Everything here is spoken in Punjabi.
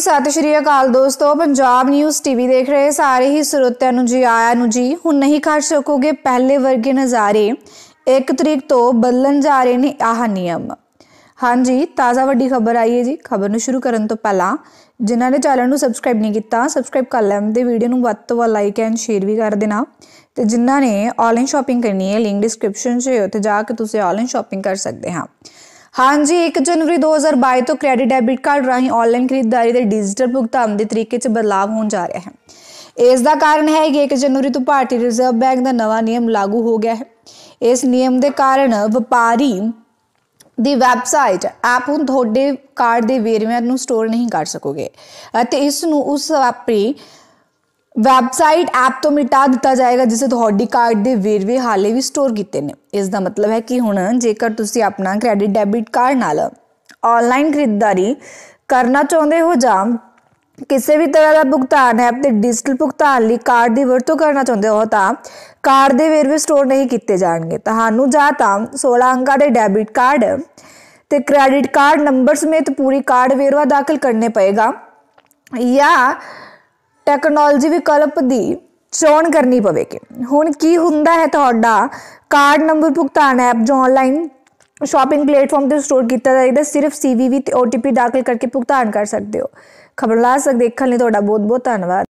ਸਤਿ ਸ਼੍ਰੀ ਅਕਾਲ ਦੋਸਤੋ ਪੰਜਾਬ ਨਿਊਜ਼ ਟੀਵੀ ਦੇਖ ਰਹੇ ਸਾਰੇ ਹੀ ਸਰੋਤਿਆਂ ਨੂੰ ਜੀ ਆਇਆਂ ਨੂੰ ਜੀ ਹੁਣ ਨਹੀਂ ਖੜ ਸਕੋਗੇ ਪਹਿਲੇ ਵਰਗੇ ਨਜ਼ਾਰੇ 1 ਤਰੀਕ ਤੋਂ ਬਦਲਣ ਜਾ ਰਹੇ ਨੇ ਆਹ ਨਿਯਮ ਹਾਂਜੀ ਤਾਜ਼ਾ ਵੱਡੀ ਖਬਰ ਆਈ ਹੈ ਜੀ ਖਬਰ ਨੂੰ ਸ਼ੁਰੂ ਕਰਨ ਤੋਂ ਪਹਿਲਾਂ ਜਿਨ੍ਹਾਂ ਨੇ ਚੈਨਲ ਨੂੰ ਸਬਸਕ੍ਰਾਈਬ ਨਹੀਂ ਕੀਤਾ ਸਬਸਕ੍ਰਾਈਬ ਕਰ ਲੈਣ ਦੇ ਵੀਡੀਓ ਨੂੰ ਵੱਧ ਤੋਂ ਵੱਧ ਲਾਈਕ ਐਂਡ ਸ਼ੇਅਰ ਵੀ ਕਰ ਦੇਣਾ ਤੇ ਜਿਨ੍ਹਾਂ ਨੇ ਆਨਲਾਈਨ ਸ਼ਾਪਿੰਗ ਕਰਨੀ ਹੈ ਲਿੰਕ ਡਿਸਕ੍ਰਿਪਸ਼ਨ 'ਚ ਹੈ ਉੱਥੇ ਜਾ ਕੇ ਤੁਸੀਂ ਆਨਲਾਈਨ ਸ਼ਾਪਿੰਗ ਕਰ ਸਕਦੇ ਹਾਂ ਹਾਂਜੀ 1 ਜਨਵਰੀ 2022 ਤੋਂ ਕ੍ਰੈਡਿਟ ਡੈਬਿਟ ਕਾਰਡ ਰਾਹੀਂ ਆਨਲਾਈਨ ਖਰੀਦਦਾਰੀ ਦੇ ਡਿਜੀਟਲ ਭੁਗਤਾਨ ਦੇ ਤਰੀਕੇ 'ਚ ਬਦਲਾਅ ਹੋਣ ਜਾ ਰਿਹਾ ਹੈ ਇਸ ਦਾ ਕਾਰਨ ਹੈ ਕਿ 1 ਜਨਵਰੀ ਤੋਂ ਭਾਰਤੀ ਰਿਜ਼ਰਵ ਬੈਂਕ ਦਾ ਨਵਾਂ ਨਿਯਮ ਲਾਗੂ ਹੋ ਗਿਆ ਹੈ ਇਸ ਨਿਯਮ ਦੇ ਕਾਰਨ ਵਪਾਰੀ ਦੀ ਵੈਬਸਾਈਟ ਆਪ ਨੂੰ ਤੁਹਾਡੇ ਕਾਰਡ ਦੇ ਵੇਰਵਿਆਂ ਨੂੰ ਸਟੋਰ ਨਹੀਂ ਕਰ ਸਕੋਗੇ ਅਤੇ ਇਸ ਨੂੰ ਉਸ ਆਪਣੀ ਵੈਬਸਾਈਟ ਐਪ ਤੋਂ ਮਿਟਾ ਦਿੱਤਾ ਜਾਏਗਾ ਜਿਸ ਤੁਹਾਡੀ ਕਾਰਡ ਦੇ ਵੇਰਵੇ ਹਾਲੇ ਵੀ ਸਟੋਰ ਕੀਤੇ ਨੇ ਇਸ ਦਾ ਮਤਲਬ ਹੈ ਕਿ ਹੁਣ ਜੇਕਰ ਤੁਸੀਂ ਆਪਣਾ ਕ੍ਰੈਡਿਟ ਡੈਬਿਟ ਕਾਰਡ ਨਾਲ ਆਨਲਾਈਨ ਖਰੀਦਦਾਰੀ ਕਰਨਾ ਚਾਹੁੰਦੇ ਹੋ ਜਾਂ ਕਿਸੇ ਵੀ ਤਰ੍ਹਾਂ ਦਾ ਭੁਗਤਾਨ ਐਪ ਤੇ ਡਿਜੀਟਲ ਭੁਗਤਾਨ ਲਈ ਕਾਰਡ ਦੀ ਵਰਤੋਂ ਕਰਨਾ ਚਾਹੁੰਦੇ ਹੋ ਤਾਂ ਕਾਰਡ ਦੇ ਵੇਰਵੇ ਸਟੋਰ ਨਹੀਂ ਕੀਤੇ ਜਾਣਗੇ ਤੁਹਾਨੂੰ ਜਾਂ ਤਾਂ 16 ਅੰਕਾਂ ਦੇ ਡੈਬਿਟ ਕਾਰਡ ਤੇ ਕ੍ਰੈਡਿਟ ਕਾਰਡ ਨੰਬਰ ਸਮੇਤ ਪੂਰੀ ਕਾਰਡ ਵੇਰਵਾ ਦਾਖਲ ਕਰਨੇ ਪਏਗਾ ਜਾਂ ਟੈਕਨੋਲੋਜੀ ਵਿਕਲਪ ਦੀ ਚੋਣ ਕਰਨੀ ਪਵੇਗੀ ਹੁਣ ਕੀ ਹੁੰਦਾ ਹੈ ਤੁਹਾਡਾ ਕਾਰਡ ਨੰਬਰ ਭੁਗਤਾਨ ਐਪ ਜੋ ਆਨਲਾਈਨ ਸ਼ਾਪਿੰਗ ਪਲੇਟਫਾਰਮ ਤੇ ਸਟੋਰ ਕੀਤਾ ਜਾਂਦਾ ਸਿਰਫ ਸੀਵੀਵੀ ਤੇ ਓਟੀਪੀ ਦਾਖਲ ਕਰਕੇ ਭੁਗਤਾਨ ਕਰ ਸਕਦੇ ਹੋ ਖਬਰ ਲਾ ਸਕਦੇ ਦੇਖਣ ਲਈ ਤੁਹਾਡਾ ਬਹੁਤ ਬਹੁਤ ਧੰਨਵਾਦ